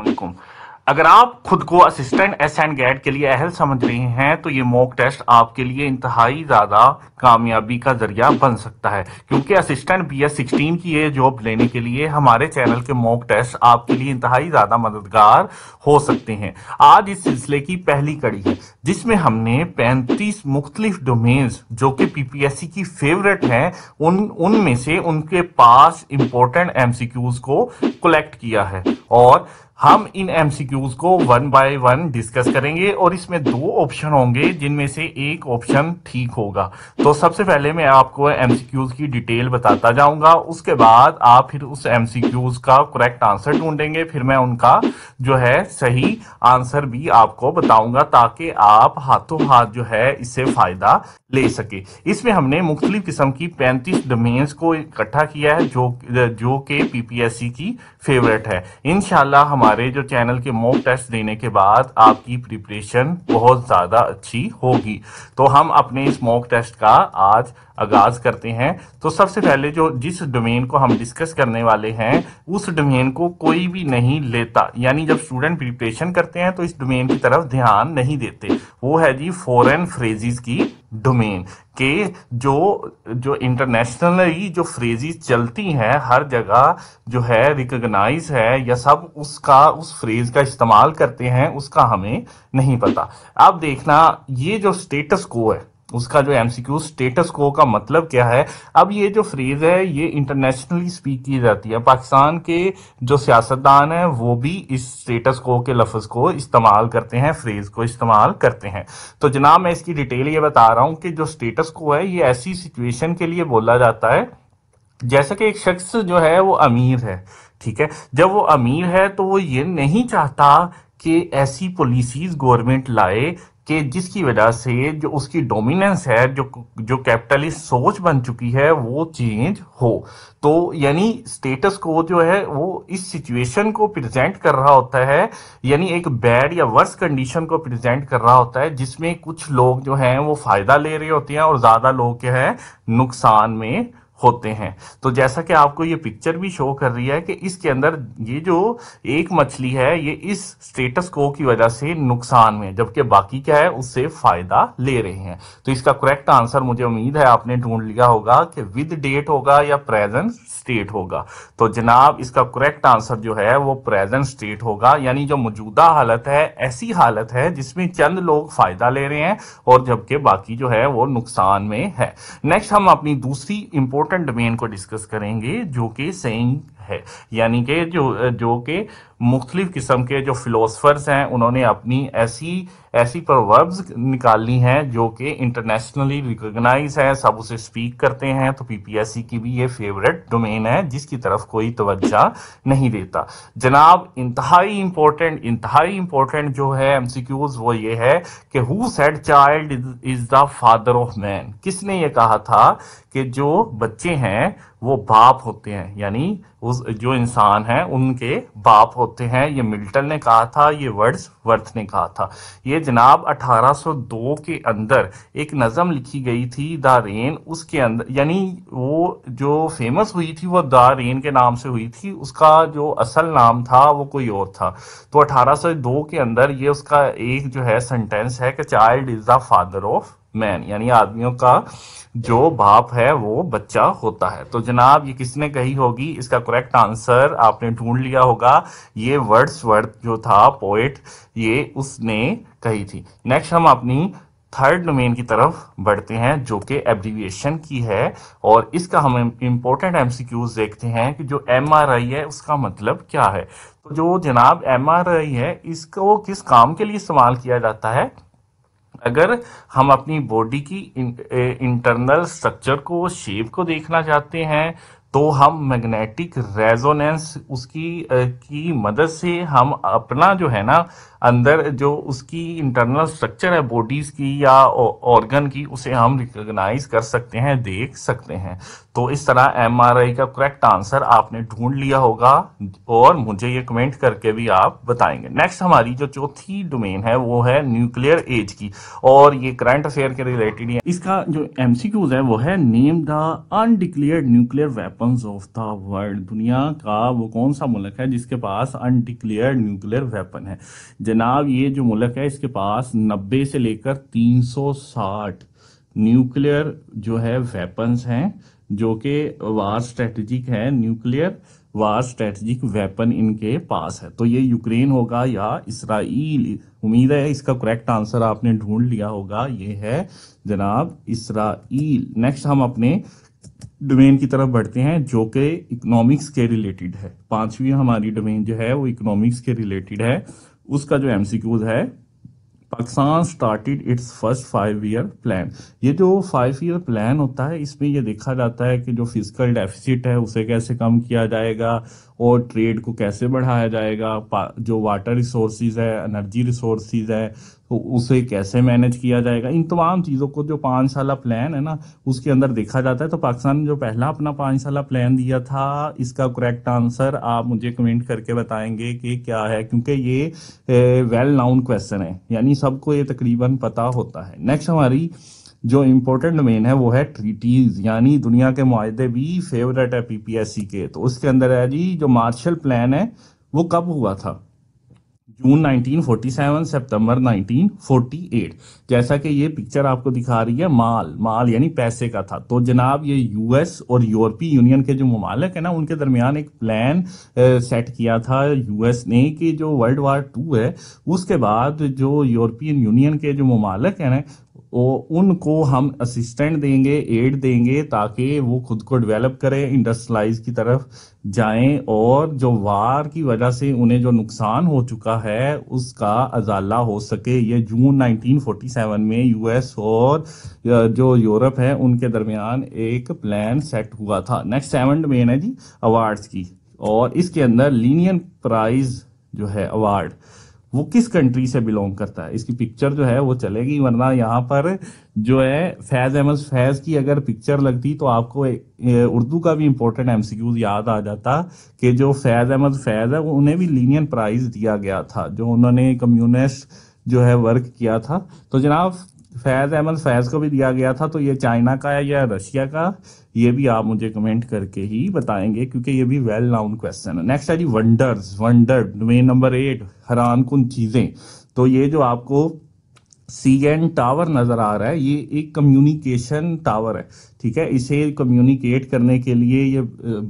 असलकुम अगर आप खुद को असिस्टेंट एस एंड गैड के लिए अहल समझ रहे हैं तो ये मॉक टेस्ट आपके लिए इंतहाई ज़्यादा कामयाबी का जरिया बन सकता है क्योंकि असिस्टेंट बी एस सिक्सटीन की ये जॉब लेने के लिए हमारे चैनल के मॉक टेस्ट आपके लिए इंतहाई ज़्यादा मददगार हो सकते हैं आज इस सिलसिले की पहली कड़ी है जिसमें हमने पैंतीस मुख्तलिफ डोमेन्स जो कि पी पी एस सी की फेवरेट हैं उन उनमें से उनके पास इम्पोर्टेंट एम सी क्यूज को कलेक्ट किया है और हम इन एमसीक्यूज को वन बाय वन डिस्कस करेंगे और इसमें दो ऑप्शन होंगे जिनमें से एक ऑप्शन ठीक होगा तो सबसे पहले मैं आपको एमसीक्यूज की डिटेल बताता जाऊंगा उसके बाद आप फिर उस एमसीक्यूज का करेक्ट आंसर ढूंढेंगे फिर मैं उनका जो है सही आंसर भी आपको बताऊंगा ताकि आप हाथों हाथ जो है इससे फायदा ले सके इसमें हमने मुख्तलिफ किस्म की पैंतीस डोमेन्स को इकट्ठा किया है जो जो कि पीपीएससी की फेवरेट है इनशाला हमारे सारे जो चैनल के मॉक टेस्ट देने के बाद आपकी प्रिपरेशन बहुत ज़्यादा अच्छी होगी तो हम अपने इस मॉक टेस्ट का आज आगाज करते हैं तो सबसे पहले जो जिस डोमेन को हम डिस्कस करने वाले हैं उस डोमेन को कोई भी नहीं लेता यानी जब स्टूडेंट प्रिपरेशन करते हैं तो इस डोमेन की तरफ ध्यान नहीं देते वो है जी फॉरेन फ्रेजेस की डोमेन के जो जो इंटरनेशनली जो फ्रेजेस चलती हैं हर जगह जो है रिकग्नाइज है या सब उसका उस फ्रेज का इस्तेमाल करते हैं उसका हमें नहीं पता अब देखना ये जो स्टेटस को है उसका जो एमसीक्यू स्टेटस को का मतलब क्या है अब ये जो फ्रेज है ये इंटरनेशनली स्पीक की जाती है पाकिस्तान के जो सियासतदान है वो भी इस स्टेटस को के लफ्ज को इस्तेमाल करते हैं फ्रेज को इस्तेमाल करते हैं तो जनाब मैं इसकी डिटेल ये बता रहा हूं कि जो स्टेटस को है ये ऐसी सिचुएशन के लिए बोला जाता है जैसा कि एक शख्स जो है वो अमीर है ठीक है जब वो अमीर है तो वो ये नहीं चाहता कि ऐसी पॉलिसीज गवर्नमेंट लाए कि जिसकी वजह से जो उसकी डोमिनेंस है जो जो कैपिटलिस्ट सोच बन चुकी है वो चेंज हो तो यानी स्टेटस को जो है वो इस सिचुएशन को प्रेजेंट कर रहा होता है यानी एक बैड या वर्स कंडीशन को प्रेजेंट कर रहा होता है जिसमें कुछ लोग जो हैं वो फायदा ले रहे होते हैं और ज्यादा लोग जो है नुकसान में होते हैं तो जैसा कि आपको ये पिक्चर भी शो कर रही है कि इसके अंदर ये जो एक मछली है ये इस स्टेटस को की वजह से नुकसान में जबकि बाकी क्या है उससे फायदा ले रहे हैं तो इसका करेक्ट आंसर मुझे उम्मीद है आपने ढूंढ लिया होगा कि विद डेट होगा या प्रेजेंट स्टेट होगा तो जनाब इसका करेक्ट आंसर जो है वो प्रेजेंट स्टेट होगा यानी जो मौजूदा हालत है ऐसी हालत है जिसमें चंद लोग फायदा ले रहे हैं और जबकि बाकी जो है वो नुकसान में है नेक्स्ट हम अपनी दूसरी इंपोर्टेंट इंपॉर्टेंट डोमेन को डिस्कस करेंगे जो कि सेइंग है यानी कि जो जो कि मुख्तलिफ किस्म के जो फिलोसफर्स हैं उन्होंने अपनी ऐसी ऐसी प्रोवर्ब्स निकालनी हैं जो कि इंटरनेशनली रिकोगनाइज हैं सब उसे स्पीक करते हैं तो पीपीएससी की भी ये फेवरेट डोमेन है जिसकी तरफ कोई तवज्जा नहीं देता जनाब इंतहाई इम्पोर्टेंट इंतहाई इम्पोर्टेंट जो है एम वो ये है कि who said child is the father of man किसने ये कहा था कि जो बच्चे हैं वो बाप होते हैं यानी उस जो इंसान है उनके बाप होते होते हैं ये मिल्टन ने कहा था ये वर्ड्स वर्थ ने कहा था ये जनाब 1802 के अंदर एक नज़म लिखी गई थी द रेन उसके अंदर यानी वो जो फेमस हुई थी वो द रेन के नाम से हुई थी उसका जो असल नाम था वो कोई और था तो 1802 के अंदर ये उसका एक जो है सेंटेंस है कि child is the father of man यानी आदमियों का जो बाप है वो बच्चा होता है तो जनाब ये किसने कही होगी इसका करेक्ट आंसर आपने ढूंढ लिया होगा ये वर्ड्स वर्ड जो था पोएट ये उसने कही थी नेक्स्ट हम अपनी थर्ड डोमेन की तरफ बढ़ते हैं जो कि एब्रीविएशन की है और इसका हम इम्पोर्टेंट एमसीक्यूज देखते हैं कि जो एम है उसका मतलब क्या है तो जो जनाब एम है इसको किस काम के लिए इस्तेमाल किया जाता है अगर हम अपनी बॉडी की इंटरनल स्ट्रक्चर को शेप को देखना चाहते हैं तो हम मैग्नेटिक रेजोनेंस उसकी की मदद से हम अपना जो है ना अंदर जो उसकी इंटरनल स्ट्रक्चर है बॉडीज की या ऑर्गन की उसे हम रिकॉग्नाइज कर सकते हैं देख सकते हैं तो इस तरह एम का करेक्ट आंसर आपने ढूंढ लिया होगा और मुझे ये कमेंट करके भी आप बताएंगे नेक्स्ट हमारी जो चौथी डोमेन है वो है न्यूक्लियर एज की और ये करंट अफेयर के रिलेटेड है इसका जो क्यूज है वो है name the undeclared nuclear weapon of the world दुनिया का वो कौन सा मुल्क है जिसके पास अनडिक्लेयर्ड न्यूक्लियर वेपन है जनाब ये जो मुल्क है इसके पास 90 से लेकर 360 न्यूक्लियर जो है वेपन्स हैं जो कि वार स्ट्रेटजिक है न्यूक्लियर वार स्ट्रेटजिक वेपन इनके पास है तो ये यूक्रेन होगा या इसराइल उम्मीद है इसका करेक्ट आंसर आपने ढूंढ लिया होगा ये है जनाब इसराइल नेक्स्ट हम अपने डोमेन की तरफ बढ़ते हैं जो कि इकोनॉमिक्स के रिलेटेड है पांचवी हमारी डोमेन जो है वो इकोनॉमिक्स के रिलेटेड है उसका जो एमसीक्यूज है Pakistan started its first five year plan ये जो फाइव ईयर प्लान होता है इसमें ये देखा जाता है कि जो फिजिकल डेफिसिट है उसे कैसे कम किया जाएगा और ट्रेड को कैसे बढ़ाया जाएगा जो वाटर रिसोर्सेज है एनर्जी रिसोर्सेज है तो उसे कैसे मैनेज किया जाएगा इन तमाम चीज़ों को जो पाँच साल प्लान है ना उसके अंदर देखा जाता है तो पाकिस्तान ने जो पहला अपना पाँच साल प्लान दिया था इसका करेक्ट आंसर आप मुझे कमेंट करके बताएंगे कि क्या है क्योंकि ये वेल नाउन क्वेश्चन है यानी सबको ये तकरीबन पता होता है नेक्स्ट हमारी जो इम्पोर्टेंट मेन है वो है ट्रीटीज यानी दुनिया के माहदे भी फेवरेट है पीपीएससी के तो उसके अंदर है जी जो मार्शल प्लान है वो कब हुआ था जून 1947 सितंबर 1948 जैसा कि ये पिक्चर आपको दिखा रही है माल माल यानी पैसे का था तो जनाब ये यूएस और यूरोपीय यूनियन के जो ममालक है ना उनके दरमियान एक प्लान सेट किया था यूएस ने कि जो वर्ल्ड वार टू है उसके बाद जो यूरोपियन यूनियन के जो ममालक है ना उनको हम असिस्टेंट देंगे एड देंगे ताकि वो खुद को डेवलप करें इंडस्ट्रियलाइज की तरफ जाएं और जो वार की वजह से उन्हें जो नुकसान हो चुका है उसका अजाला हो सके ये जून 1947 में यूएस और जो यूरोप है उनके दरमियान एक प्लान सेट हुआ था नेक्स्ट सेवन में है जी अवार्ड्स की और इसके अंदर लीनियन प्राइज जो है अवार्ड वो किस कंट्री से बिलोंग करता है इसकी पिक्चर जो है वो चलेगी वरना यहाँ पर जो है फैज अहमद फैज की अगर पिक्चर लगती तो आपको उर्दू का भी इम्पोर्टेंट एम याद आ जाता कि जो फैज अहमद फैज है उन्हें भी लीनियन प्राइज दिया गया था जो उन्होंने कम्युनिस्ट जो है वर्क किया था तो जनाब फैज अहमद फैज को भी दिया गया था तो ये चाइना का है या रशिया का ये भी आप मुझे कमेंट करके ही बताएंगे क्योंकि ये भी वेल नाउन क्वेश्चन है नेक्स्ट है जी wonders wonder domain number eight हैरान कन चीज़ें तो ये जो आपको सी एन टावर नज़र आ रहा है ये एक कम्युनिकेशन टावर है ठीक है इसे कम्युनिकेट करने के लिए ये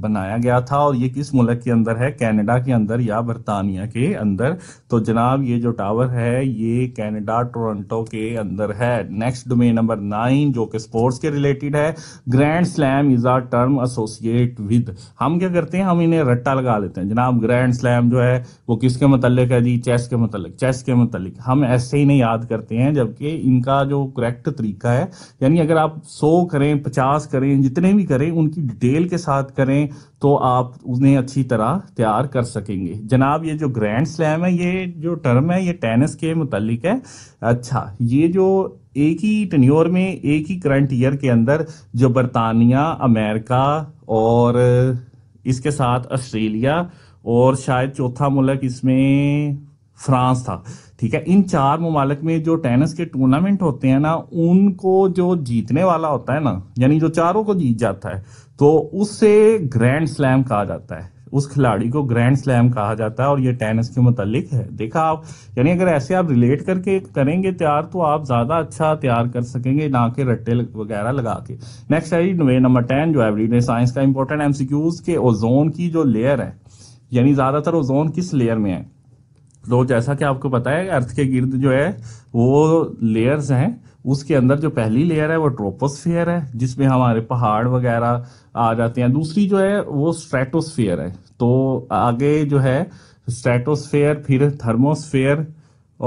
बनाया गया था और ये किस मुल्क के अंदर है कनाडा के अंदर या बरतानिया के अंदर तो जनाब ये जो टावर है ये कनाडा टोरंटो के अंदर है नेक्स्ट डोमेन नंबर नाइन जो कि स्पोर्ट्स के रिलेटेड है grand slam is are term associate with हम क्या करते हैं हम इन्हें रट्टा लगा लेते हैं जनाब ग्रैंड स्लैम जो है वो किसके मतलब है जी चेस के मतलब चेस के मतलब हम ऐसे ही नहीं याद करते हैं जबकि इनका जो करेक्ट तरीका है यानी अगर आप सो करें पचास प्याज करें जितने भी करें उनकी डेल के साथ करें तो आप उन्हें अच्छी तरह तैयार कर सकेंगे जनाब ये जो ग्रैंड स्लैम है ये जो टर्म है ये टेनिस के मुतलिक है अच्छा ये जो एक ही टन्योर में एक ही करंट ईयर के अंदर जो बरतानिया अमेरिका और इसके साथ ऑस्ट्रेलिया और शायद चौथा मुल्क इसमें फ्रांस था ठीक है इन चार ममालक में जो टेनिस के टूर्नामेंट होते हैं ना उनको जो जीतने वाला होता है ना यानी जो चारों को जीत जाता है तो उससे ग्रैंड स्लैम कहा जाता है उस खिलाड़ी को ग्रैंड स्लैम कहा जाता है और ये टेनिस के मुतलिक है देखा आप यानी अगर ऐसे आप रिलेट करके करेंगे तैयार तो आप ज़्यादा अच्छा तैयार कर सकेंगे ना के रट्टे वगैरह लगा के नेक्स्ट है नंबर टेन जो एवरीडे साइंस का इंपॉर्टेंट एमसीक्यूज के ओजोन की जो लेयर है यानी ज़्यादातर ओजोन किस लेयर में है तो जैसा कि आपको बताया अर्थ के गिर्द जो है वो लेयर्स हैं उसके अंदर जो पहली लेयर है वो ट्रोपोस्फियर है जिसमें हमारे पहाड़ वगैरह आ जाते हैं दूसरी जो है वो स्ट्रेटोस्फियर है तो आगे जो है स्ट्रेटोस्फेयर फिर थर्मोस्फेयर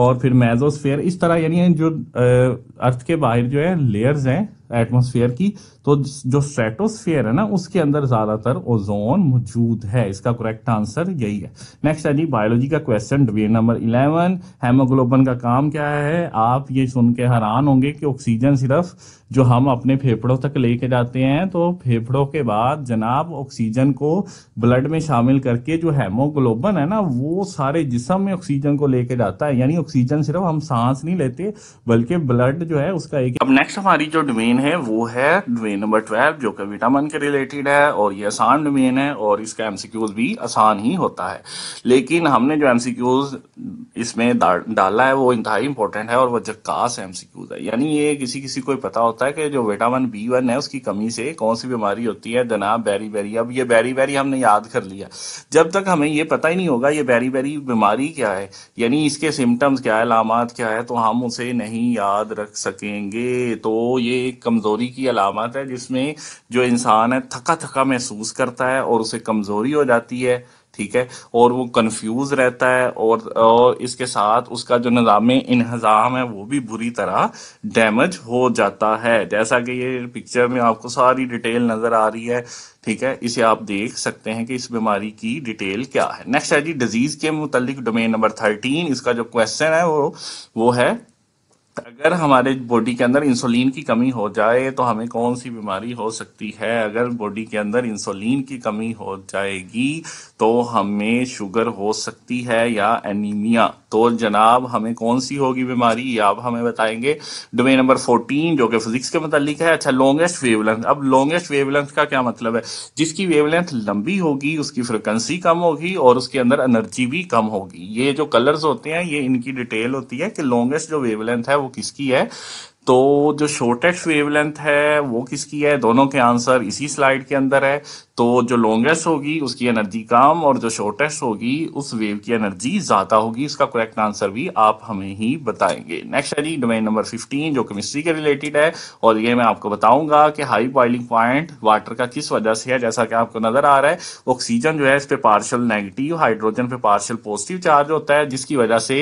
और फिर मेजोस्फेयर इस तरह यानी जो अर्थ के बाहर जो है लेयर्स हैं एटमोसफेयर की तो जो स्ट्रेटोस्फीयर है ना उसके अंदर ज्यादातर ओजोन मौजूद है इसका करेक्ट आंसर यही है नेक्स्ट है जी बायोलॉजी का question division number eleven haemoglobin का काम क्या है आप ये सुन के हैरान होंगे कि ऑक्सीजन सिर्फ जो हम अपने फेफड़ों तक लेके जाते हैं तो फेफड़ों के बाद जनाब ऑक्सीजन को ब्लड में शामिल करके जो हेमोग्लोबन है ना वो सारे जिसम में ऑक्सीजन को लेके जाता है यानी ऑक्सीजन सिर्फ हम सांस नहीं लेते बल्कि ब्लड जो है उसका एक अब नेक्स्ट हमारी जो डोमेन है वो है डोमेन नंबर ट्वेल्व जो कि विटामिन के रिलेटेड है और ये आसान डोमेन है और इसका एमसीक्यूज भी आसान ही होता है लेकिन हमने जो एमसीक्यूज इसमें डाला है वो इंतहा इंपॉर्टेंट है और वह जक्कास एमसीक्यूज है यानी ये किसी किसी को पता होता है कि जो विटामिन बी वन है उसकी कमी से कौन सी बीमारी होती है जनाब बैरी बैरी अब ये बैरी बैरी हमने याद कर लिया जब तक हमें ये पता ही नहीं होगा ये बैरी बैरी बीमारी क्या है यानी इसके सिम्टम्स क्या है अलामत क्या है तो हम उसे नहीं याद रख सकेंगे तो ये कमजोरी की अलामत है जिसमें जो इंसान है थका थका महसूस करता है और उसे कमजोरी हो जाती है ठीक है और वो कंफ्यूज रहता है और, और इसके साथ उसका जो निज़ाम इन्हजाम है वो भी बुरी तरह डैमेज हो जाता है जैसा कि ये पिक्चर में आपको सारी डिटेल नज़र आ रही है ठीक है इसे आप देख सकते हैं कि इस बीमारी की डिटेल क्या है नेक्स्ट है जी डिजीज़ के मुतलिक डोमेन नंबर थर्टीन इसका जो क्वेश्चन है वो वो है अगर हमारे बॉडी के अंदर इंसुलिन की कमी हो जाए तो हमें कौन सी बीमारी हो सकती है अगर बॉडी के अंदर इंसुलिन की कमी हो जाएगी तो हमें शुगर हो सकती है या एनीमिया तो जनाब हमें कौन सी होगी बीमारी ये आप हमें बताएंगे डोमेन नंबर फोर्टीन जो कि फिजिक्स के मतलब है अच्छा लॉन्गेस्ट वेवलेंथ अब लॉन्गेस्ट वेवलेंथ का क्या मतलब है जिसकी वेवलेंथ लंबी होगी उसकी फ्रिक्वेंसी कम होगी और उसके अंदर एनर्जी भी कम होगी ये जो कलर्स होते हैं ये इनकी डिटेल होती है कि लॉन्गेस्ट जो वेवलेंथ है वो वो किसकी है तो जो शॉर्टेस्ट वेवलेंथ है वो किसकी है दोनों के आंसर इसी स्लाइड के अंदर है तो जो लॉन्गेस्ट होगी उसकी एनर्जी कम और जो शॉर्टेस्ट होगी उस वेव की एनर्जी ज्यादा होगी इसका करेक्ट आंसर भी आप हमें ही बताएंगे नेक्स्ट है जी डोमेन नंबर 15 जो केमिस्ट्री के रिलेटेड है और ये मैं आपको बताऊंगा कि हाई बॉइलिंग पॉइंट वाटर का किस वजह से है जैसा कि आपको नजर आ रहा है ऑक्सीजन जो है इस पे पार्शल नेगेटिव हाइड्रोजन पे पार्शल पॉजिटिव चार्ज होता है जिसकी वजह से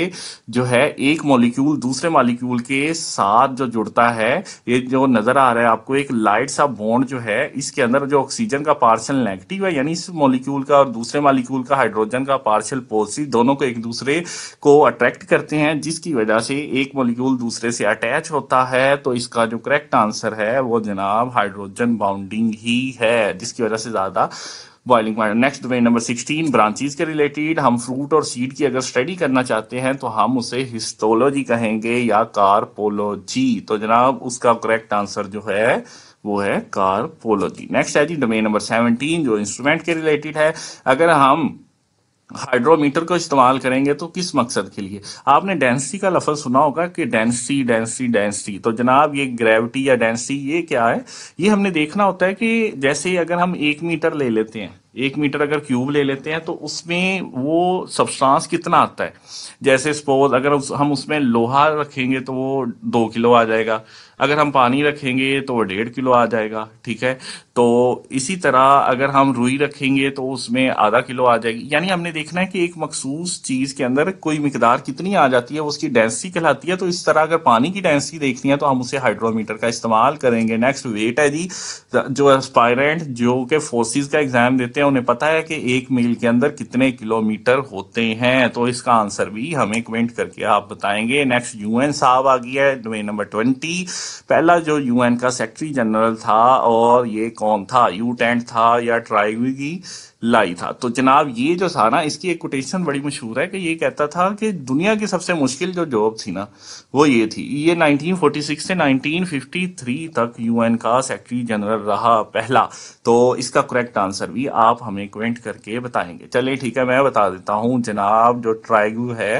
जो है एक मोलिक्यूल दूसरे मालिक्यूल के साथ जो जुड़ता है ये जो नजर आ रहा है आपको एक लाइट सा बॉन्ड जो है इसके अंदर जो ऑक्सीजन का पार्शल पार्सल नेगेटिव है यानी इस मॉलिक्यूल का और दूसरे मॉलिक्यूल का हाइड्रोजन का पार्सल पॉजिटिव दोनों को एक दूसरे को अट्रैक्ट करते हैं जिसकी वजह से एक मॉलिक्यूल दूसरे से अटैच होता है तो इसका जो करेक्ट आंसर है वो जनाब हाइड्रोजन बाउंडिंग ही है जिसकी वजह से ज्यादा boiling point next domain number sixteen branches के रिलेटेड हम फ्रूट और सीड की अगर स्टडी करना चाहते हैं तो हम उसे हिस्टोलॉजी कहेंगे या कार्पोलॉजी तो जनाब उसका करेक्ट आंसर जो है वो है कार्पोलॉजी नेक्स्ट है जी डोमेन नंबर सेवनटीन जो इंस्ट्रूमेंट के रिलेटेड है अगर हम हाइड्रोमीटर को इस्तेमाल करेंगे तो किस मकसद के लिए आपने डेंसिटी का लफज सुना होगा कि डेंसिटी डेंसिटी डेंसिटी तो जनाब ये ग्रेविटी या डेंसिटी ये क्या है ये हमने देखना होता है कि जैसे अगर हम एक मीटर ले लेते हैं एक मीटर अगर क्यूब ले लेते हैं तो उसमें वो सब्सटेंस कितना आता है जैसे सपोज अगर उस, हम उसमें लोहा रखेंगे तो वो दो किलो आ जाएगा अगर हम पानी रखेंगे तो डेढ़ किलो आ जाएगा ठीक है तो इसी तरह अगर हम रुई रखेंगे तो उसमें आधा किलो आ जाएगी यानी हमने देखना है कि एक मखसूस चीज के अंदर कोई मिकदार कितनी आ जाती है उसकी डेंसिटी कहलाती है तो इस तरह अगर पानी की डेंसिटी देखनी है तो हम उसे हाइड्रोमीटर का इस्तेमाल करेंगे नेक्स्ट वेट है जी जो एस्पायरेंट जो के फोर्सिस का एग्जाम देते हैं उन्हें पता है कि एक मील के अंदर कितने किलोमीटर होते हैं तो इसका आंसर भी हमें कमेंट करके आप बताएंगे नेक्स्ट यूएन साहब आ गया है नंबर ट्वेंटी पहला जो यूएन का सेक्रेटरी जनरल था और ये कौन था यू टेंट था या ट्राइवी लाई था तो जनाब ये जो था ना इसकी एक कोटेशन बड़ी मशहूर है कि ये कहता था कि दुनिया की सबसे मुश्किल जो जॉब थी ना वो ये थी ये 1946 से 1953 तक यूएन का सेक्रेटरी जनरल रहा पहला तो इसका करेक्ट आंसर भी आप हमें कमेंट करके बताएंगे चलिए ठीक है मैं बता देता हूँ जनाब जो ट्राइगू है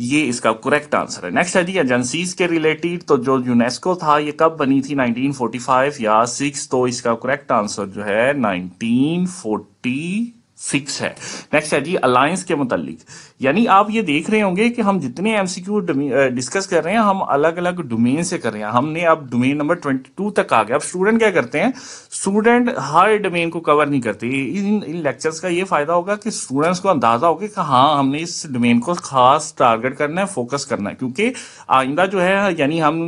ये इसका करेक्ट आंसर है नेक्स्ट है जी एजेंसीज के रिलेटेड तो जो यूनेस्को था ये कब बनी थी 1945 या 6 तो इसका करेक्ट आंसर जो है 1940 सिक्स है नेक्स्ट है जी अलायंस के मुतालिक यानी आप ये देख रहे होंगे कि हम जितने एमसीक्यू डिस्कस कर रहे हैं हम अलग अलग डोमेन से कर रहे हैं हमने अब डोमेन नंबर ट्वेंटी टू तक आ गया अब स्टूडेंट क्या करते हैं स्टूडेंट हर डोमेन को कवर नहीं करते इन इन लेक्चर्स का ये फायदा होगा कि स्टूडेंट्स को अंदाजा होगा कि हाँ हमने इस डोमेन को खास टारगेट करना है फोकस करना है क्योंकि आइंदा जो है यानी हम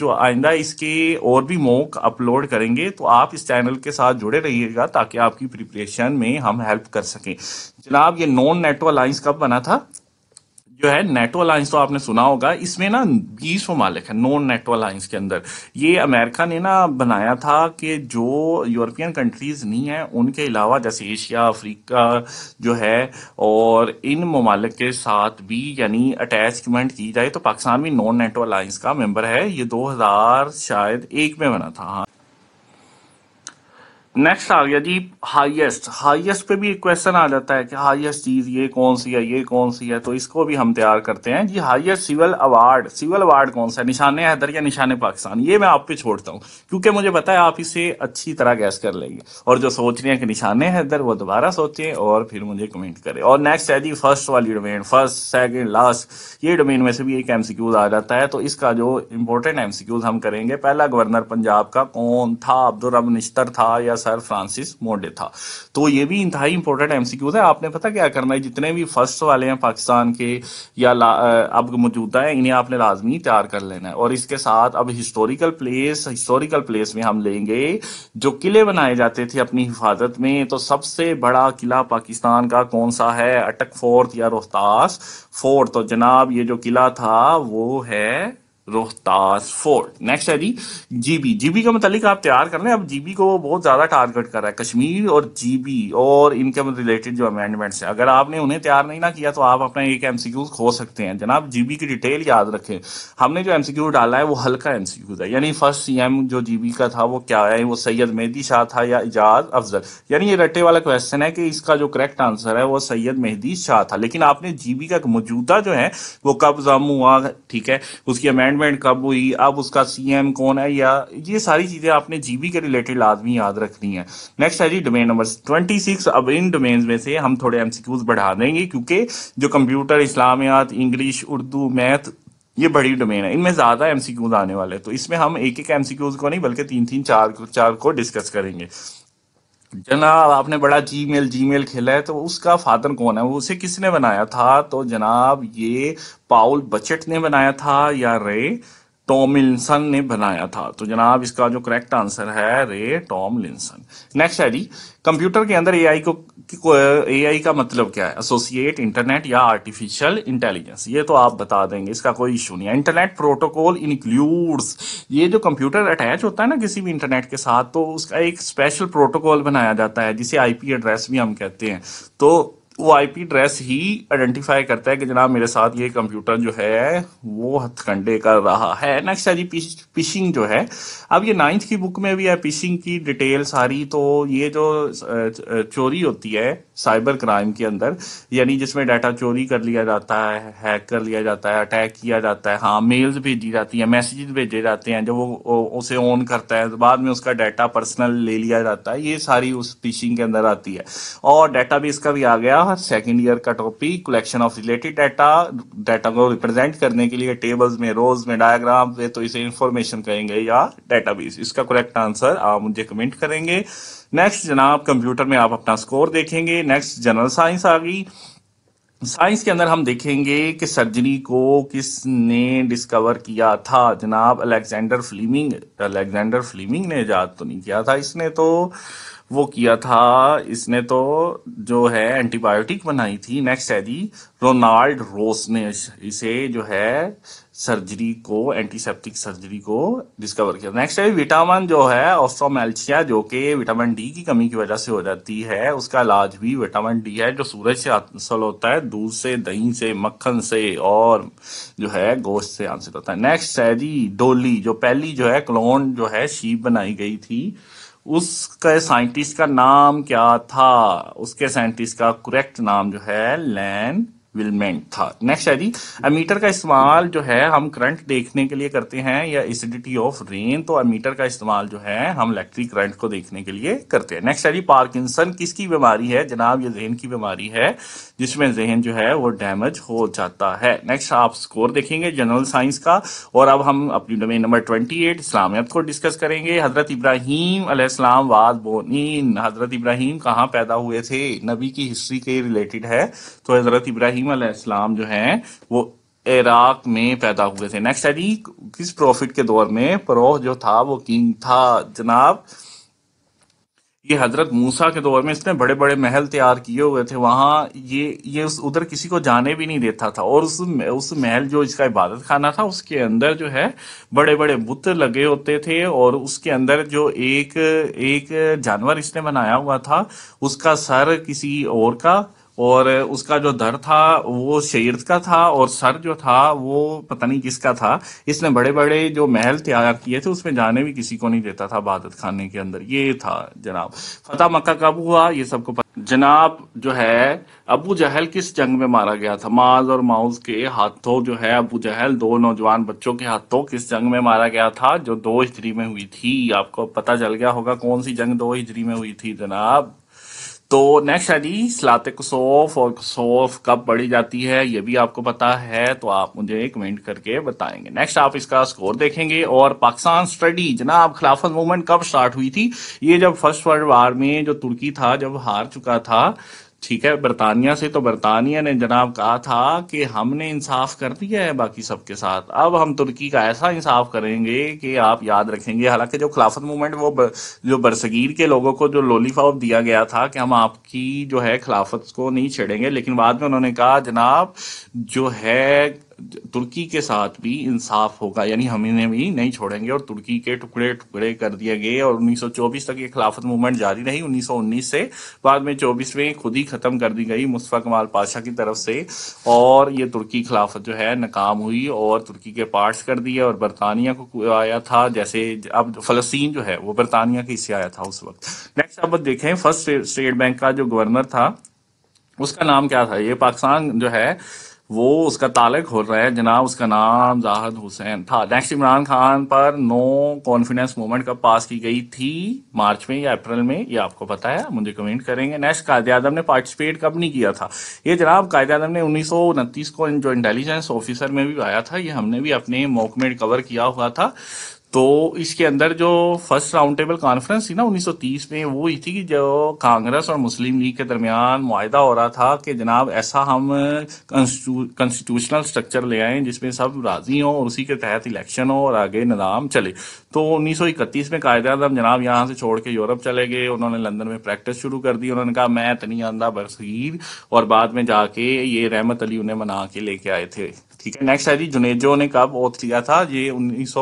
जो आइंदा इसके और भी मोक अपलोड करेंगे तो आप इस चैनल के साथ जुड़े रहिएगा ताकि आपकी प्रिपरेशन में हम हेल्प कर सकें जनाब ये नॉन नेटो अलायंस कब बना था जो है नेटो अलायंस तो आपने सुना होगा इसमें ना बीस ममालिक है नॉन नेटो अलायंस के अंदर ये अमेरिका ने ना बनाया था कि जो यूरोपियन कंट्रीज नहीं है उनके अलावा जैसे एशिया अफ्रीका जो है और इन ममालिक के साथ भी यानी अटैचमेंट की जाए तो पाकिस्तान भी नॉन नेटो अलायंस का मेंबर है ये दो शायद एक में बना था हाँ नेक्स्ट आ गया जी हाईएस्ट हाईएस्ट पे भी एक क्वेश्चन आ जाता है कि हाईएस्ट चीज ये कौन सी है ये कौन सी है तो इसको भी हम तैयार करते हैं जी highest civil award civil award कौन सा है निशान हैदर या निशाने पाकिस्तान ये मैं आप पे छोड़ता हूँ क्योंकि मुझे पता है आप इसे अच्छी तरह गैस कर लेंगे और जो सोच रहे हैं कि निशाने हैदर वो दोबारा सोचें और फिर मुझे कमेंट करें और नेक्स्ट है जी फर्स्ट वाली डोमेन फर्स्ट सेकेंड लास्ट ये डोमेन में से भी एक एमसीक्यूज आ जाता है तो इसका जो इम्पोर्टेंट एमसीक्यूज हम करेंगे पहला गवर्नर पंजाब का कौन था अब्दुल रब निश्तर था या सर फ्रांसिस मोडे था तो ये भी इंतहा इंपॉर्टेंट एमसीक्यूज है आपने पता क्या करना है जितने भी फर्स्ट वाले हैं पाकिस्तान के या अब मौजूदा है इन्हें आपने लाजमी तैयार कर लेना है और इसके साथ अब हिस्टोरिकल प्लेस हिस्टोरिकल प्लेस में हम लेंगे जो किले बनाए जाते थे अपनी हिफाजत में तो सबसे बड़ा किला पाकिस्तान का कौन सा है अटक फोर्थ या रोहतास फोर्थ तो जनाब ये जो किला था वो है रोहतास फोर्ट नेक्स्ट है जी जीबी जीबी का मतलब आप तैयार कर रहे हैं अब जीबी को बहुत ज़्यादा टारगेट कर रहा है कश्मीर और जीबी और इनके रिलेटेड मतलब जो अमेंडमेंट्स है अगर आपने उन्हें तैयार नहीं ना किया तो आप अपना एक एमसीक्यू खो सकते हैं जनाब जीबी की डिटेल याद रखें हमने जो एमसीक्यू डाला है वो हल्का एमसीक्यू है यानी फर्स्ट सी जो जीबी का था वो क्या है वो सैयद मेहदी शाह था या इजाज अफजल यानी ये रट्टे वाला क्वेश्चन है कि इसका जो करेक्ट आंसर है वो सैयद मेहदी शाह था लेकिन आपने जीबी का मौजूदा जो है वो कब जाम हुआ ठीक है उसकी अमेंड अपॉइंटमेंट कब हुई अब उसका सीएम कौन है या ये सारी चीज़ें आपने जीबी के रिलेटेड लाजमी याद रखनी है नेक्स्ट है जी डोमेन नंबर ट्वेंटी सिक्स अब इन डोमेन में से हम थोड़े एम बढ़ा देंगे क्योंकि जो computer Islamiyat English Urdu math ये बड़ी डोमेन है इनमें ज़्यादा एम आने वाले तो इसमें हम एक एक एम को नहीं बल्कि तीन तीन चार चार को डिस्कस करेंगे जनाब आपने बड़ा जी मेल जी मेल खेला है तो उसका फादर कौन है उसे किसने बनाया था तो जनाब ये पाउल बचेट ने बनाया था या रे टॉमिलसन ने बनाया था तो जनाब इसका जो करेक्ट आंसर है रे लिंसन नेक्स्ट है जी कंप्यूटर के अंदर एआई को एआई का मतलब क्या है एसोसिएट इंटरनेट या आर्टिफिशियल इंटेलिजेंस ये तो आप बता देंगे इसका कोई इशू नहीं है इंटरनेट प्रोटोकॉल इंक्लूड्स ये जो कंप्यूटर अटैच होता है ना किसी भी इंटरनेट के साथ तो उसका एक स्पेशल प्रोटोकॉल बनाया जाता है जिसे आईपी एड्रेस भी हम कहते हैं तो वो आईपी ड्रेस ही आइडेंटिफाई करता है कि जनाब मेरे साथ ये कंप्यूटर जो है वो हथकंडे कर रहा है नेक्स्ट है जी पिशिंग जो है अब ये नाइन्थ की बुक में भी है पिशिंग की डिटेल सारी तो ये जो चोरी होती है साइबर क्राइम के अंदर यानी जिसमें डाटा चोरी कर लिया जाता है हैक कर लिया जाता है अटैक किया जाता है हाँ मेल्स भेजी जाती है मैसेजेस भेजे जाते हैं जब वो उसे ऑन करता है तो बाद में उसका डाटा पर्सनल ले लिया जाता है ये सारी उस पिशिंग के अंदर आती है और डाटा भी इसका भी आ गया था सेकेंड ईयर का topic collection of related data data को रिप्रेजेंट करने के लिए टेबल्स में रोज में डायग्राम में तो इसे इंफॉर्मेशन कहेंगे या डेटाबेस इसका करेक्ट आंसर आप मुझे कमेंट करेंगे नेक्स्ट जनाब कंप्यूटर में आप अपना स्कोर देखेंगे नेक्स्ट जनरल साइंस आ गई साइंस के अंदर हम देखेंगे कि सर्जरी को किसने डिस्कवर किया था जनाब अलेक्जेंडर फ्लीमिंग अलेक्जेंडर फ्लीमिंग ने याद तो नहीं किया था इसने तो वो किया था इसने तो जो है एंटीबायोटिक बनाई थी नेक्स्ट है दी रोनाल्ड रोस ने इसे जो है सर्जरी को एंटीसेप्टिक सर्जरी को डिस्कवर किया नेक्स्ट है विटामिन जो है ऑस्ट्रोमेल्शिया जो कि विटामिन डी की कमी की वजह से हो जाती है उसका इलाज भी विटामिन डी है जो सूरज से हासिल होता है दूध से दही से मक्खन से और जो है गोश्त से हासिल होता है नेक्स्ट है जी डोली जो पहली जो है क्लोन जो है शीप बनाई गई थी उसके साइंटिस्ट का नाम क्या था उसके साइंटिस्ट का करेक्ट नाम जो है लैन विलमेंट था नेक्स्ट है जी अमीटर का इस्तेमाल जो है हम करंट देखने के लिए करते हैं या एसिडिटी ऑफ रेन तो अमीटर का इस्तेमाल जो है हम इलेक्ट्रिक करंट को देखने के लिए करते हैं नेक्स्ट है जी पार्किंसन किसकी बीमारी है जनाब ये रेन की बीमारी है जिसमें जहन जो है वो डैमेज हो जाता है नेक्स्ट आप स्कोर देखेंगे जनरल साइंस का और अब हम अपनी domain number twenty eight Islamiyat को डिस्कस करेंगे हजरत इब्राहिम अलैहिस्सलाम वाद बोनीन हजरत इब्राहिम कहाँ पैदा हुए थे नबी की हिस्ट्री के रिलेटेड है तो हजरत इब्राहिम अलैहिस्सलाम जो है वो इराक में पैदा हुए थे नेक्स्ट है किस प्रॉफिट के दौर में प्रोह जो था वो किंग था जनाब ये हजरत मूसा के दौर में इसने बड़े बड़े महल तैयार किए हुए थे वहाँ ये ये उस उधर किसी को जाने भी नहीं देता था और उस उस महल जो इसका इबादत खाना था उसके अंदर जो है बड़े बड़े बुत लगे होते थे और उसके अंदर जो एक एक जानवर इसने बनाया हुआ था उसका सर किसी और का और उसका जो धर था वो शेर का था और सर जो था वो पता नहीं किसका था इसने बड़े बड़े जो महल तैयार किए थे उसमें जाने भी किसी को नहीं देता था बादत खाने के अंदर ये था जनाब फतेह मक्का कब हुआ ये सबको पता जनाब जो है अबू जहल किस जंग में मारा गया था माज और माउज के हाथों जो है अबू जहल दो नौजवान बच्चों के हाथों किस जंग में मारा गया था जो दो हिजरी में हुई थी आपको पता चल गया होगा कौन सी जंग दो हिजरी में हुई थी जनाब तो नेक्स्ट हदीस लाते कुसोफ और कुसोफ कब बढ़ी जाती है ये भी आपको पता है तो आप मुझे कमेंट करके बताएंगे नेक्स्ट आप इसका स्कोर देखेंगे और पाकिस्तान स्टडी जनाब खिलाफत मूवमेंट कब स्टार्ट हुई थी ये जब फर्स्ट वर्ल्ड वार में जो तुर्की था जब हार चुका था ठीक है बरतानिया से तो बरतानिया ने जनाब कहा था कि हमने इंसाफ कर दिया है बाकी सबके साथ अब हम तुर्की का ऐसा इंसाफ करेंगे कि आप याद रखेंगे हालांकि जो खिलाफत मूवमेंट वो जो बरसगीर के लोगों को जो लोलीफॉप दिया गया था कि हम आपकी जो है खिलाफत को नहीं छेड़ेंगे लेकिन बाद में उन्होंने कहा जनाब जो है तुर्की के साथ भी इंसाफ होगा यानी हम इन्हें भी नहीं छोड़ेंगे और तुर्की के टुकड़े टुकड़े कर दिए गए और 1924 तक ये खिलाफत मूवमेंट जारी रही 1919 से बाद में 24 में खुद ही खत्म कर दी गई मुस्तफ़ा कमाल पाशा की तरफ से और ये तुर्की खिलाफत जो है नाकाम हुई और तुर्की के पार्ट्स कर दिए और बरतानिया को आया था जैसे अब फलस्तीन जो है वो बरतानिया के हिस्से आया था उस वक्त नेक्स्ट अब देखें फर्स्ट स्टेट बैंक का जो गवर्नर था उसका नाम क्या था ये पाकिस्तान जो है वो उसका ताल्लुक हो रहा है जनाब उसका नाम जाहद हुसैन था नेक्स्ट इमरान खान पर नो कॉन्फिडेंस मूवमेंट कब पास की गई थी मार्च में या अप्रैल में ये आपको पता है मुझे कमेंट करेंगे नेक्स्ट कायद आदम ने पार्टिसिपेट कब नहीं किया था ये जनाब कायद आदम ने उन्नीस को जो इंटेलिजेंस ऑफिसर में भी आया था ये हमने भी अपने मॉक में कवर किया हुआ था तो इसके अंदर जो फर्स्ट राउंड टेबल कॉन्फ्रेंस थी ना 1930 में वो ही थी कि जो कांग्रेस और मुस्लिम लीग के दरमियान माहा हो रहा था कि जनाब ऐसा हम कॉन्स्टिट्यूशनल स्ट्रक्चर ले आए जिसमें सब राजी हों और उसी के तहत इलेक्शन हो और आगे निज़ाम चले तो 1931 में कायदे आजम जनाब यहाँ से छोड़ के यूरोप चले गए उन्होंने लंदन में प्रैक्टिस शुरू कर दी उन्होंने कहा मैं तनी आंदा बरसीर और बाद में जाके ये रहमत अली उन्हें मना के लेके आए थे ठीक है नेक्स्ट है जी जुनेजो ने कब ओथ लिया था ये उन्नीस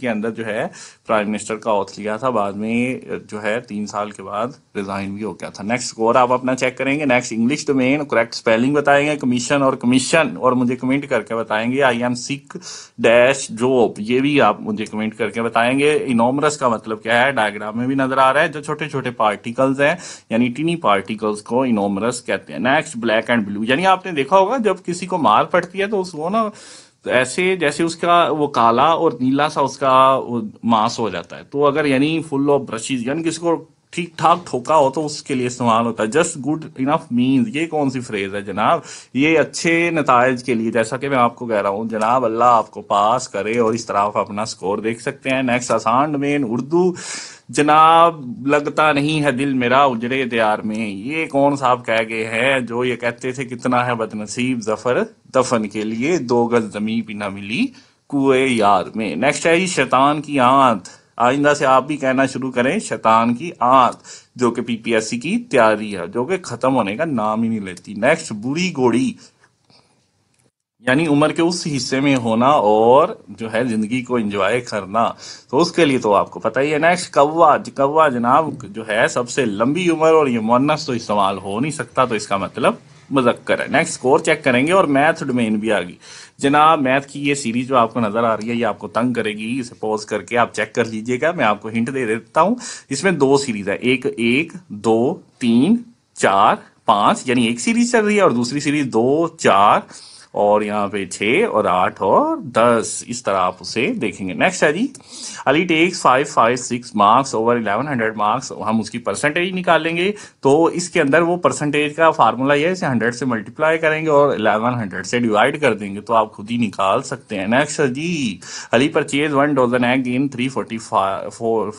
के अंदर जो है प्राइम मिनिस्टर का ओथ लिया था बाद में जो है तीन साल के बाद रिजाइन भी हो गया था नेक्स्ट स्कोर आप अपना चेक करेंगे next English domain correct spelling बताएंगे कमीशन और कमीशन और मुझे कमेंट करके बताएंगे आई एम सिक डैश जोब ये भी आप मुझे कमेंट करके बताएंगे इनोमरस का मतलब क्या है डायग्राम में भी नजर आ रहा है जो छोटे छोटे पार्टिकल्स हैं यानी टिनी पार्टिकल्स को इनोमरस कहते हैं नेक्स्ट ब्लैक एंड ब्लू यानी आपने देखा होगा जब किसी को मार पड़ती है तो उसको ना ऐसे जैसे उसका वो काला और नीला सा उसका मांस हो जाता है तो अगर यानी फुल ऑफ ब्रशिज यानी किसी को ठीक ठाक ठोका हो तो उसके लिए इस्तेमाल होता है जस्ट गुड इनफ मीन ये कौन सी फ्रेज है जनाब ये अच्छे नतज के लिए जैसा कि मैं आपको कह रहा हूँ जनाब अल्लाह आपको पास करे और इस तरह आप अपना स्कोर देख सकते हैं नेक्स्ट आसान मेन उर्दू जनाब लगता नहीं है दिल मेरा उजरे दियार में ये कौन साहब कह गए हैं जो ये कहते थे कितना है बदनसीब जफर दफन के लिए दो गज जमी भी ना मिली कुए यार में नेक्स्ट है शैतान की आंत आइंदा से आप भी कहना शुरू करें शैतान की आंत जो कि पीपीएससी की तैयारी है जो कि खत्म होने का नाम ही नहीं लेती नेक्स्ट बुरी घोड़ी यानी उम्र के उस हिस्से में होना और जो है जिंदगी को एंजॉय करना तो उसके लिए तो आपको पता ही है नेक्स्ट कौवा कौवा जनाब जो है सबसे लंबी उम्र और ये मोनस तो इस्तेमाल हो नहीं सकता तो इसका मतलब मुजक्कर है नेक्स्ट स्कोर चेक करेंगे और मैथ डोमेन भी आ गई जनाब मैथ की ये सीरीज जो आपको नजर आ रही है ये आपको तंग करेगी इसे पॉज करके आप चेक कर लीजिएगा मैं आपको हिंट दे देता हूं इसमें दो सीरीज है एक एक दो तीन चार पांच यानी एक सीरीज चल रही है और दूसरी सीरीज दो चार और यहाँ पे छ और आठ और दस इस तरह आप उसे देखेंगे नेक्स्ट है जी Ali takes five five six marks over eleven hundred marks हम उसकी परसेंटेज निकालेंगे तो इसके अंदर वो परसेंटेज का फार्मूला ये है इसे हंड्रेड से मल्टीप्लाई करेंगे और इलेवन हंड्रेड से डिवाइड कर देंगे तो आप खुद ही निकाल सकते हैं नेक्स्ट जी Ali purchase one dozen egg in three forty five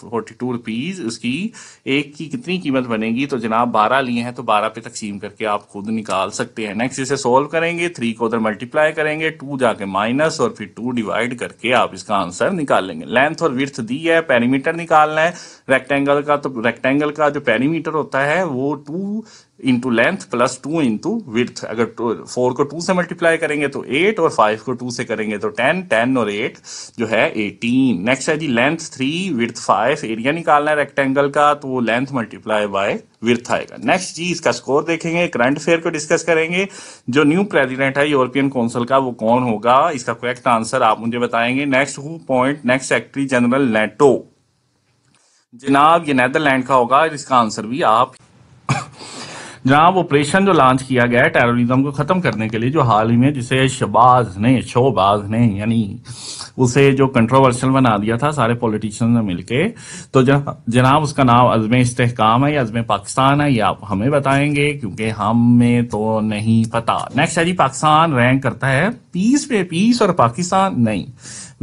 forty two rupees उसकी एक की कितनी कीमत बनेगी तो जनाब बारह लिए हैं तो बारह पे तकसीम करके आप खुद निकाल सकते हैं नेक्स्ट इसे सोल्व करेंगे थ्री को उधर मल्टीप्लाई करेंगे टू जाके माइनस और फिर टू डिवाइड करके आप इसका आंसर निकाल लेंगे लेंथ और विर्थ दी है पेरीमीटर निकालना है रेक्टेंगल का तो रेक्टेंगल का जो पेरीमीटर होता है वो two into length plus two into width अगर फोर को टू से मल्टीप्लाई करेंगे तो एट और फाइव को टू से करेंगे तो टेन टेन और एट जो है एटीन नेक्स्ट है जी length three width five area निकालना है रेक्टेंगल का तो लेंथ मल्टीप्लाई बाय विर्थ आएगा नेक्स्ट जी इसका स्कोर देखेंगे करंट अफेयर को डिस्कस करेंगे जो न्यू प्रेसिडेंट है यूरोपियन काउंसिल का वो कौन होगा इसका करेक्ट आंसर आप मुझे बताएंगे next who point next secretary general NATO जनाब ये नेदरलैंड का होगा इसका आंसर भी आप जनाब ऑपरेशन जो लॉन्च किया गया टेररिज्म को खत्म करने के लिए जो हाल ही में जिसे शबाज ने शोबाज ने यानी उसे जो कंट्रोवर्शियल बना दिया था सारे पॉलिटिशियन ने मिलके तो जनाब उसका नाम अजमे इस्तेकाम है या अजमे पाकिस्तान है ये आप हमें बताएंगे क्योंकि हमें तो नहीं पता नेक्स्ट है जी पाकिस्तान रैंक करता है पीस पे पीस और पाकिस्तान नहीं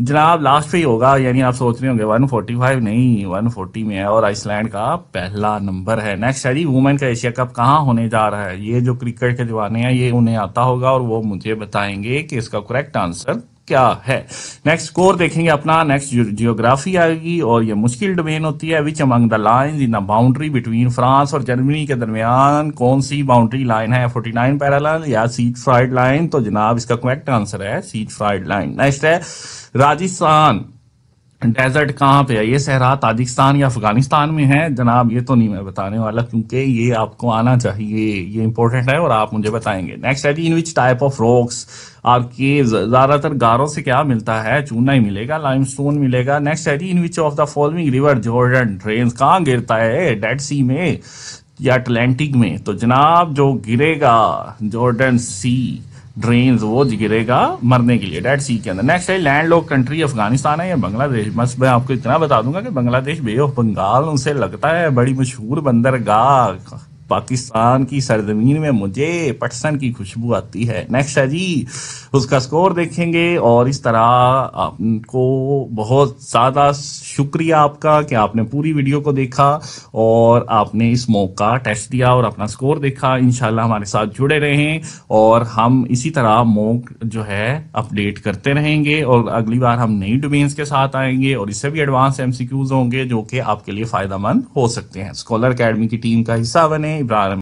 जनाब लास्ट पे ही होगा यानी आप सोच रहे होंगे 145 नहीं 140 में है और आइसलैंड का पहला नंबर है नेक्स्ट है जी वुमेन का एशिया कप कहाँ होने जा रहा है ये जो क्रिकेट के दीवाने हैं ये उन्हें आता होगा और वो मुझे बताएंगे कि इसका करेक्ट आंसर क्या है नेक्स्ट स्कोर देखेंगे अपना नेक्स्ट जियोग्राफी आएगी और ये मुश्किल डोमेन होती है which among the line in the boundary between France और जर्मनी के दरमियान कौन सी बाउंड्री लाइन है फोर्टी नाइन पैरालाइन या सीट फ्राइड लाइन तो जनाब इसका करेक्ट आंसर है सीट फ्राइड लाइन नेक्स्ट है राजस्थान डेजर्ट कहाँ पे है ये सहरा ताजिकिस्तान या अफगानिस्तान में है जनाब ये तो नहीं मैं बताने वाला क्योंकि ये आपको आना चाहिए ये इंपॉर्टेंट है और आप मुझे बताएंगे नेक्स्ट है in which type of rocks आपके ज़्यादातर गारों से क्या मिलता है चूना ही मिलेगा लाइमस्टोन मिलेगा नेक्स्ट है in which of the following river Jordan drain कहाँ गिरता है डेड सी में या अटलांटिक में तो जनाब जो गिरेगा जॉर्डन सी ड्रेन वो गिरेगा मरने के लिए डेड सी के अंदर नेक्स्ट है लैंड लॉक कंट्री अफगानिस्तान है या बांग्लादेश बस मैं आपको इतना बता दूंगा कि बांग्लादेश बे ऑफ बंगाल उनसे लगता है बड़ी मशहूर बंदरगाह पाकिस्तान की सरजमीन में मुझे पटसन की खुशबू आती है नेक्स्ट है जी उसका स्कोर देखेंगे और इस तरह आपको बहुत ज़्यादा शुक्रिया आपका कि आपने पूरी वीडियो को देखा और आपने इस मौका का टेस्ट दिया और अपना स्कोर देखा इनशाला हमारे साथ जुड़े रहें और हम इसी तरह मोक जो है अपडेट करते रहेंगे और अगली बार हम नई डोमेन्स के साथ आएंगे और इससे भी एडवांस एमसीक्यूज होंगे जो कि आपके लिए फायदा हो सकते हैं स्कॉलर अकेडमी की टीम का हिस्सा बने bottom